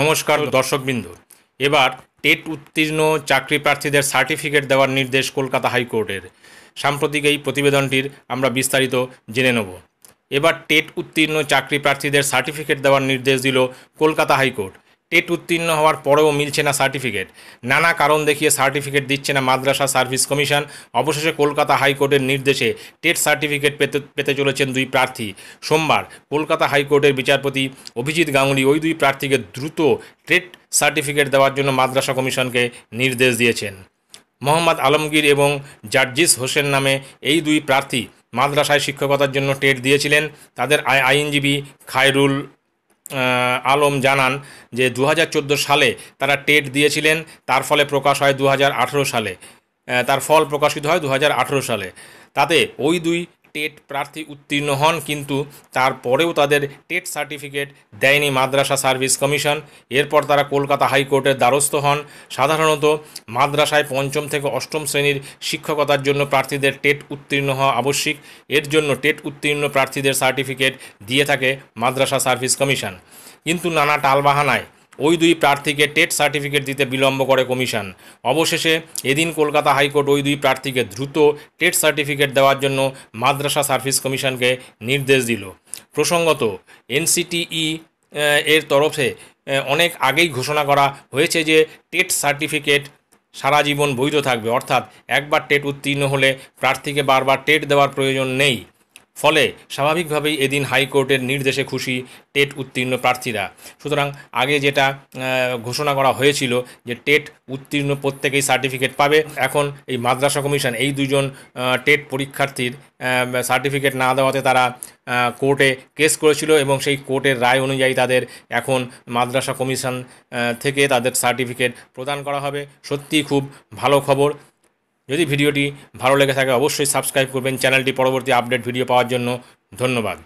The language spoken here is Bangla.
নমস্কার দর্শকবৃন্দু এবার টেট উত্তীর্ণ চাকরি প্রার্থীদের সার্টিফিকেট দেওয়ার নির্দেশ কলকাতা হাইকোর্টের সাম্প্রতিক এই প্রতিবেদনটির আমরা বিস্তারিত জেনে নেব এবার টেট উত্তীর্ণ চাকরি প্রার্থীদের সার্টিফিকেট দেওয়ার নির্দেশ দিল কলকাতা হাইকোর্ট টেট উত্তীর্ণ হওয়ার পরেও মিলছে না সার্টিফিকেট নানা কারণ দেখিয়ে সার্টিফিকেট দিচ্ছে না মাদ্রাসা সার্ভিস কমিশন অবশেষে কলকাতা হাইকোর্টের নির্দেশে টেট সার্টিফিকেট পেতে পেতে চলেছেন দুই প্রার্থী সোমবার কলকাতা হাইকোর্টের বিচারপতি অভিজিৎ গাঙ্গুলি ওই দুই প্রার্থীকে দ্রুত টেট সার্টিফিকেট দেওয়ার জন্য মাদ্রাসা কমিশনকে নির্দেশ দিয়েছেন মোহাম্মদ আলমগীর এবং জার্জিস হোসেন নামে এই দুই প্রার্থী মাদ্রাসায় শিক্ষকতার জন্য টেট দিয়েছিলেন তাদের আইনজীবী খায়রুল আলম জানান যে দু সালে তারা টেট দিয়েছিলেন তার ফলে প্রকাশ হয় দু সালে তার ফল প্রকাশিত হয় দু সালে তাতে ওই দুই টেট প্রার্থী উত্তীর্ণ হন কিন্তু তারপরেও তাদের টেট সার্টিফিকেট দেয়নি মাদ্রাসা সার্ভিস কমিশন এরপর তারা কলকাতা হাইকোর্টের দ্বারস্থ হন সাধারণত মাদ্রাসায় পঞ্চম থেকে অষ্টম শ্রেণীর শিক্ষকতার জন্য প্রার্থীদের টেট উত্তীর্ণ হওয়া আবশ্যিক এর জন্য টেট উত্তীর্ণ প্রার্থীদের সার্টিফিকেট দিয়ে থাকে মাদ্রাসা সার্ভিস কমিশন কিন্তু নানা টালবাহানায় ওই দুই প্রার্থীকে টেট সার্টিফিকেট দিতে বিলম্ব করে কমিশন অবশেষে এদিন কলকাতা হাইকোর্ট ওই দুই প্রার্থীকে দ্রুত টেট সার্টিফিকেট দেওয়ার জন্য মাদ্রাসা সার্ভিস কমিশনকে নির্দেশ দিল প্রসঙ্গত এনসিটিই এর তরফে অনেক আগেই ঘোষণা করা হয়েছে যে টেট সার্টিফিকেট সারা জীবন বৈধ থাকবে অর্থাৎ একবার টেট উত্তীর্ণ হলে প্রার্থীকে বারবার টেট দেওয়ার প্রয়োজন নেই ফলে স্বাভাবিকভাবেই এদিন হাইকোর্টের নির্দেশে খুশি টেট উত্তীর্ণ প্রার্থীরা সুতরাং আগে যেটা ঘোষণা করা হয়েছিল যে টেট উত্তীর্ণ প্রত্যেকেই সার্টিফিকেট পাবে এখন এই মাদ্রাসা কমিশন এই দুজন টেট পরীক্ষার্থীর সার্টিফিকেট না দেওয়াতে তারা কোর্টে কেস করেছিল এবং সেই কোর্টের রায় অনুযায়ী তাদের এখন মাদ্রাসা কমিশন থেকে তাদের সার্টিফিকেট প্রদান করা হবে সত্যিই খুব ভালো খবর যদি ভিডিওটি ভালো লেগে থাকে অবশ্যই সাবস্ক্রাইব করবেন চ্যানেলটি পরবর্তী আপডেট ভিডিও পাওয়ার জন্য ধন্যবাদ